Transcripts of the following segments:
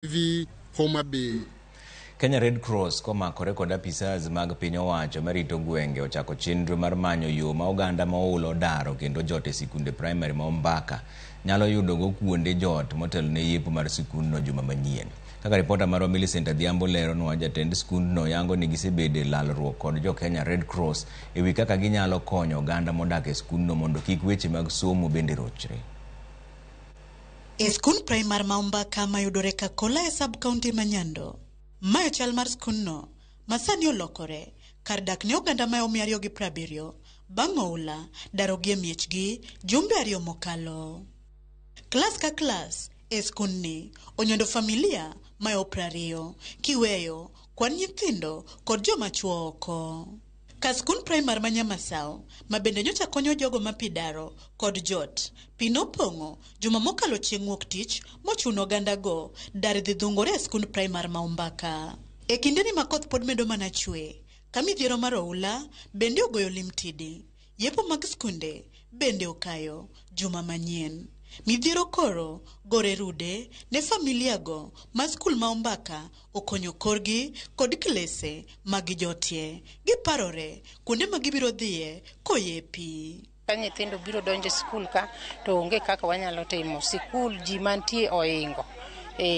TV Homa Bay. Kenya Red Cross komakore kod apisas mag piny owacho marito gwenge ochako chenro mar manyo yo ma oganda moulo daro kendo jot e sikunde primary ma Ombaka nyalo yudogo kuonde jot motelo ne yepo mar sikundno juma manyien. Kaka ripota marwa Millicent Adhiambo lero nwa jatend skundno yango ni gisebede lalruok kod jo Kenya Red Cross e wi kaka ginyalo konyo oganda modak e skundno mondo kik weche mag somo bende rochre. e skund primar ma ombaka mayudore kakola e sab kaunti ma nyando mae chal mar skundno ma sani olokore kar dak ne oganda ma omi ariyo gi prabiryo bang' oula darogi e miechgi jumbe ariyo mokalo klas ka klas e skundni onyondo familia mayo e prariyo kiweyo kwan nyithindo kod jomachuo oko Kaskun Primar ma Nyamasao, ma bende nyocha konyo jogo ma pi daro kod jot. Pi nopong'o juma mokalo chieng' wuok tich mochuno oganda go dar dhi dhungore e skund primar ma Ombaka. E kinde ni makoth pod medo mana chwe, ka midhiero mar oula bende ogoyo limtidi. Yepo mag skunde bende okayo juma manyien. Midhiro koro, gore rude, ne familia go, ma skul ma ombaka, okonyo korgi, kod klese, magijotie. Giparore, kunde magibiro dhie, koye pi. Ka nyithindo biro donjo e skul ka, to onge kaka wanyalo timo. Sikul, ji mantie oingo. E,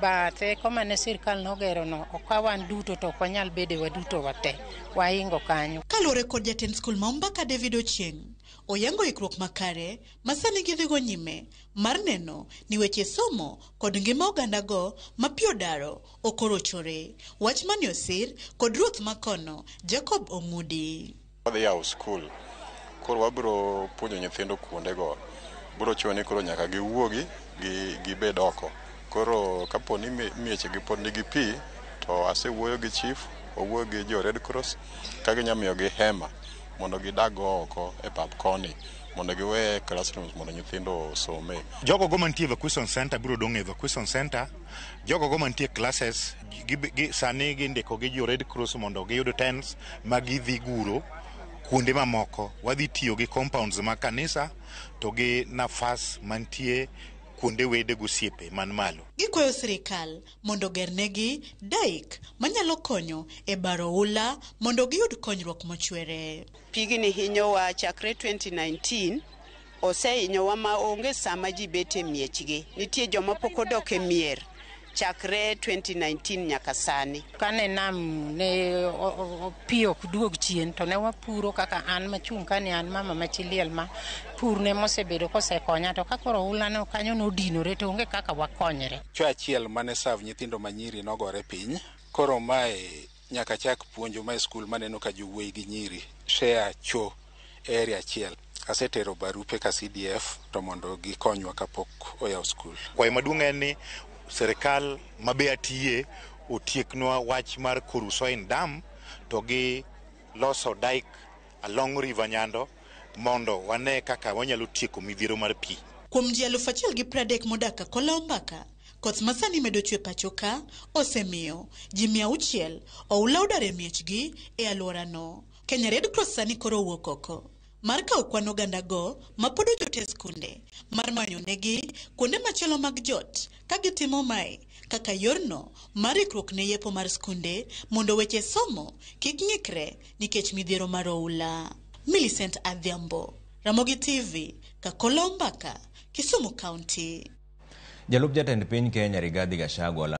bathe, koma ne sirkal nogero no, okawan duto to okwanyal bede waduto wate. Waingo kanyo. Kalore kod jatend skul ma ombaka David Ochieng', oyango ikruok makare masani gidhigo nyime mar neno ni weche somo kod ngima ogandago mapio daro okorochore wach mani osir kod ruoth makono jacob omudi wadhi yawo skul koro wabiro puonjo nyithindo kuondego biro chuo ni koro nyaka giwuogi gibed gi oko koro kapo ni mieche gi pod nigi pii to asewuoyo gi chief owuoyo gi jo red cross ka ginyamiyogi hema mondo gidaggo oko e pap koni mondo giwe classrooms mondo nyithindo osome jogo go mantie evacuation center biro dong' e evacuation center jogo go mantie classes gi, gi, sani gindiko gi jo red cross mondo giyud tens ma gidhi guro kuonde mamoko wadhi tiyo gi compounds mag kanisa to gi nafas mantie kuonde wede gosiepe man malo gikwayo sirikal mondo gernegi daik manyalo konyo e baro ula mondo giyud konyruok mochwere pigni hinyowa chakre 2019 osehinyowa maonge sama ji bet e miechgi nitie joma pok odok e mier chakre 2019 nyaka sani kane nam ne pi ok duog chien to ne wapuro kaka an machung' kane an mama machiliel ma pur ne mosebedo kosekonya to ka koro ulano kanyo nodinore to onge kaka wakonyre cho achiel mane sav nyithindo manyiri nogore piny koro mae nyaka chak puonjo mae skul maneno ka jowuoyi gi nyiri shea cho eri achiel asetero barupe ka CDF to mondo gikonywa kapok oyaw skul. Kwayo maduong' en ni serikal ma be atiye otieknwa wach mar Kurusoin Dam to gi loso dike along river nyando mondo wane kaka wanyalo tieko midhiero mar pi. Kuom ji aluf achiel gi pradek modak ka kolo mbaka, koth ma sani medo chwe pacho ka osemiyo ji mia auchiel oula odare miechgi e alworano. Kenya Red Cross sani koro wuok oko. mar kawo kwan oganda go mapod ojot e skunde mar manyo negi kuonde machielo mag jot ka gitimo mae kaka yorno mar ikruok ne yepo mar skunde mondo weche somo kik ng'ikre nikech midhiero mar oula Millicent Adhiambo Ramogi TV Kakolombaka Kisumu County Jalup jatend piny Kenya Rigathi Gachagua